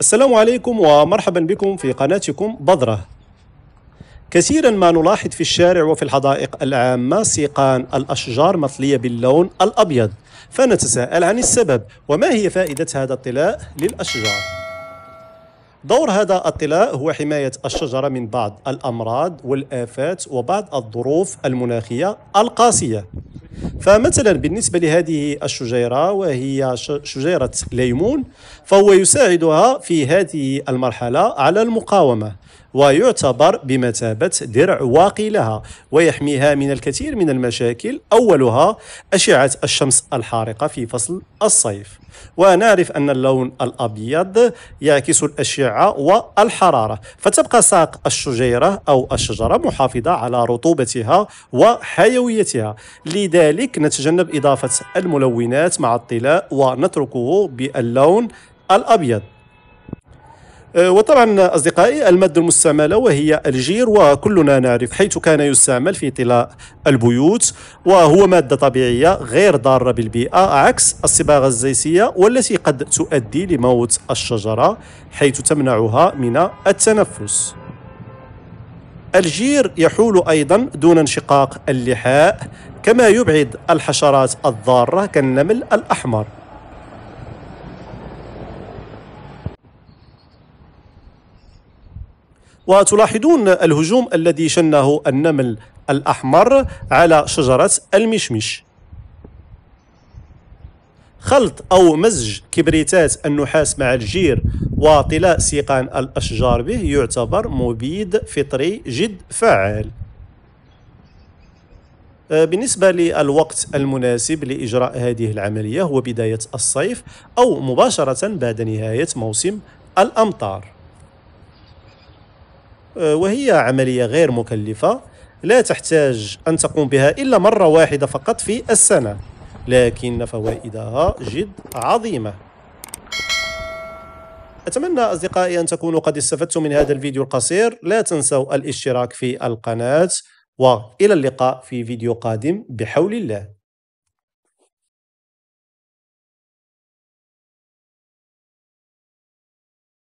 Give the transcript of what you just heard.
السلام عليكم ومرحبا بكم في قناتكم بذرة كثيرا ما نلاحظ في الشارع وفي الحدائق العامة سيقان الأشجار مطلية باللون الأبيض فنتساءل عن السبب وما هي فائدة هذا الطلاء للأشجار دور هذا الطلاء هو حماية الشجرة من بعض الأمراض والآفات وبعض الظروف المناخية القاسية فمثلا بالنسبة لهذه الشجيرة وهي شجيرة ليمون فهو يساعدها في هذه المرحلة على المقاومة ويعتبر بمثابة درع واقي لها ويحميها من الكثير من المشاكل أولها أشعة الشمس الحارقة في فصل الصيف ونعرف أن اللون الأبيض يعكس الأشعة والحرارة فتبقى ساق الشجيرة أو الشجرة محافظة على رطوبتها وحيويتها لذلك نتجنب إضافة الملونات مع الطلاء ونتركه باللون الأبيض أه، وطبعا أصدقائي المادة المستعملة وهي الجير وكلنا نعرف حيث كان يستعمل في طلاء البيوت وهو مادة طبيعية غير ضارة بالبيئة عكس الصباغة الزيتية والتي قد تؤدي لموت الشجرة حيث تمنعها من التنفس الجير يحول أيضا دون انشقاق اللحاء كما يبعد الحشرات الضارة كالنمل الأحمر وتلاحظون الهجوم الذي شنه النمل الأحمر على شجرة المشمش خلط أو مزج كبريتات النحاس مع الجير وطلاء سيقان الأشجار به يعتبر مبيد فطري جد فعال آه، بالنسبة للوقت المناسب لإجراء هذه العملية هو بداية الصيف أو مباشرة بعد نهاية موسم الأمطار آه، وهي عملية غير مكلفة لا تحتاج أن تقوم بها إلا مرة واحدة فقط في السنة لكن فوائدها جد عظيمة أتمنى أصدقائي أن تكونوا قد استفدتم من هذا الفيديو القصير لا تنسوا الاشتراك في القناة وإلى اللقاء في فيديو قادم بحول الله